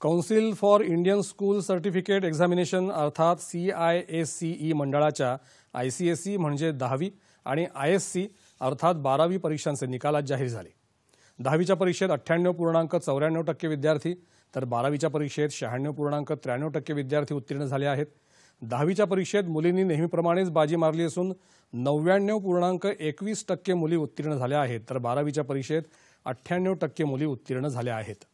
council for Indian school certificate examination अर्थात C I S C E मंडळाच्या I C S E म्हणजे दहावी आणि आय एस सी अर्थात बारावी परीक्षांचे निकाल आज जाहीर झाले दहावीच्या परीक्षेत अठ्ठ्याण्णव पूर्णांक चौऱ्याण्णव टक्के विद्यार्थी तर बारावीच्या परीक्षेत शहाण्णव पूर्णांक त्र्याण्णव टक्के विद्यार्थी उत्तीर्ण झाले आहेत दहावीच्या परीक्षेत मुलींनी नेहमीप्रमाणेच बाजी मारली असून नव्याण्णव पूर्णांक एकवीस टक्के मुली उत्तीर्ण झाल्या आहेत तर बारावीच्या परीक्षेत अठ्ठ्याण्णव टक्के मुली उत्तीर्ण झाल्या आहेत